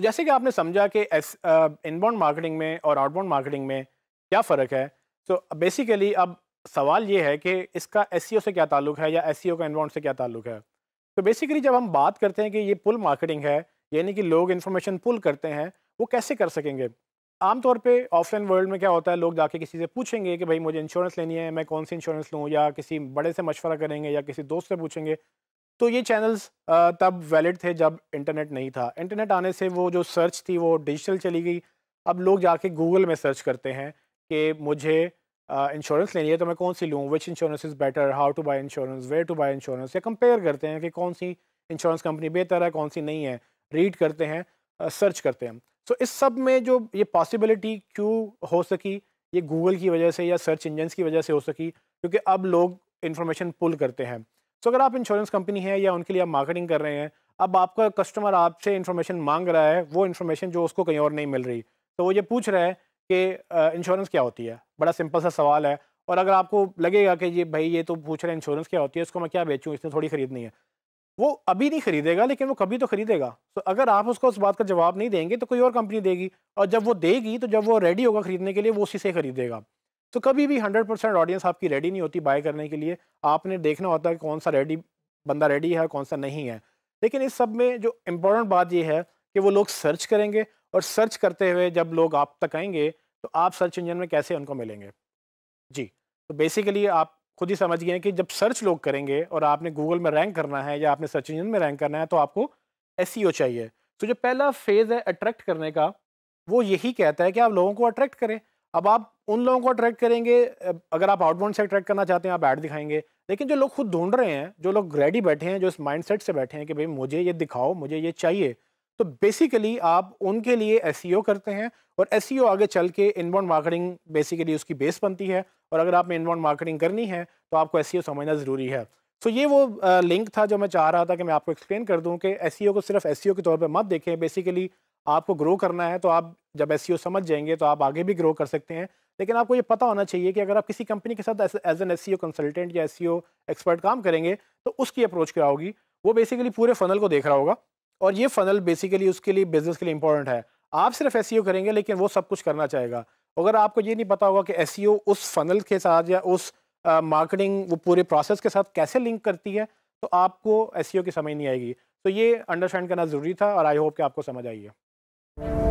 जैसे कि आपने समझा कि इनबाउंड मार्केटिंग में और आउटबाउंड मार्केटिंग में क्या फ़र्क है तो बेसिकली अब सवाल ये है कि इसका एस e से क्या ताल्लुक है या एस e का इनबाउंड से क्या ताल्लुक है तो बेसिकली जब हम बात करते हैं कि ये पुल मार्केटिंग है यानी कि लोग इन्फॉर्मेशन पुल करते हैं वो कैसे कर सकेंगे आमतौर पे ऑफलाइन वर्ल्ड में क्या होता है लोग जाके किसी से पूछेंगे कि भाई मुझे इंश्योरेंस लेनी है मैं कौन सी इंश्योरेंस लूँ या किसी बड़े से मशवरा करेंगे या किसी दोस्त से पूछेंगे तो ये चैनल्स तब वैलिड थे जब इंटरनेट नहीं था इंटरनेट आने से वो जो सर्च थी वो डिजिटल चली गई अब लोग जाके गूगल में सर्च करते हैं कि मुझे इंश्योरेंस लेनी है तो मैं कौन सी लूँ which insurance is better how to buy insurance where to buy insurance या कंपेयर करते हैं कि कौन सी इंश्योरेंस कंपनी बेहतर है कौन सी नहीं है रीड करते हैं सर्च करते हैं सो so, इस सब में जो ये पॉसिबिलिटी क्यों हो सकी ये गूगल की वजह से या सर्च इंजनस की वजह से हो सकी क्योंकि अब लोग इन्फॉर्मेशन पुल करते हैं सो अगर आप इंश्योरेंस कंपनी है या उनके लिए आप मार्केटिंग कर रहे हैं अब आपका कस्टमर आपसे इन्फॉर्मेशन मांग रहा है वो इन्फॉर्मेशन जो उसको कहीं और नहीं मिल रही तो वो ये पूछ रहा है कि इंश्योरेंस क्या होती है बड़ा सिंपल सा सवाल है और अगर आपको लगेगा कि ये भाई ये तो पूछ रहे हैं इंश्योरेंस क्या होती है इसको मैं क्या बेचूँ इसने थोड़ी खरीदनी है वो अभी नहीं खरीदेगा लेकिन वो कभी तो खरीदेगा तो अगर आप उसको उस बात का जवाब नहीं देंगे तो कोई और कंपनी देगी और जब वो देगी तो जब वो रेडी होगा खरीदने के लिए वो उसी से खरीदेगा तो कभी भी हंड्रेड परसेंट ऑडियंस आपकी रेडी नहीं होती बाय करने के लिए आपने देखना होता है कौन सा रेडी बंदा रेडी है कौन सा नहीं है लेकिन इस सब में जो इम्पोर्टेंट बात यह है कि वो लोग सर्च करेंगे और सर्च करते हुए जब लोग आप तक आएंगे तो आप सर्च इंजन में कैसे उनको मिलेंगे जी तो बेसिकली आप खुद ही समझ गए कि जब सर्च लोग करेंगे और आपने गूगल में रैंक करना है या आपने सर्च इंजन में रैंक करना है तो आपको एस e चाहिए तो जो पहला फेज़ है अट्रैक्ट करने का वो यही कहता है कि आप लोगों को अट्रैक्ट करें अब आप उन लोगों को अट्रैक्ट करेंगे अगर आप आउटबाउंड से अट्रैक्ट करना चाहते हैं आप ऐड दिखाएंगे लेकिन जो लोग खुद ढूंढ रहे हैं जो लोग रेडी बैठे हैं जो इस माइंड से बैठे हैं कि भाई मुझे ये दिखाओ मुझे ये चाहिए तो बेसिकली आप उनके लिए एस e करते हैं और एस e आगे चल के इनबाउंड मार्केटिंग बेसिकली उसकी बेस बनती है और अगर आपने इनबाउंड मार्केटिंग करनी है तो आपको एस e समझना ज़रूरी है सो so, ये वो लिंक था जो मैं चाह रहा था कि मैं आपको एक्सप्लेन कर दूं कि एस को सिर्फ एस के तौर पर मत देखें बेसिकली आपको ग्रो करना है तो आप जब एस e समझ जाएंगे तो आप आगे भी ग्रो कर सकते हैं लेकिन आपको ये पता होना चाहिए कि अगर आप किसी कंपनी के साथ एज एन एस कंसल्टेंट या एस एक्सपर्ट e काम करेंगे तो उसकी अप्रोच क्या होगी वो बेसिकली पूरे फनल को देख रहा होगा और ये फनल बेसिकली उसके लिए बिजनेस के लिए इंपॉर्टेंट है आप सिर्फ एस e करेंगे लेकिन वो सब कुछ करना चाहेगा अगर आपको ये नहीं पता होगा कि एस उस फनल के साथ या उस मार्केटिंग uh, वो पूरे प्रोसेस के साथ कैसे लिंक करती है तो आपको एस की समझ नहीं आएगी तो ये अंडरस्टैंड करना ज़रूरी था और आई होप कि आपको समझ आई है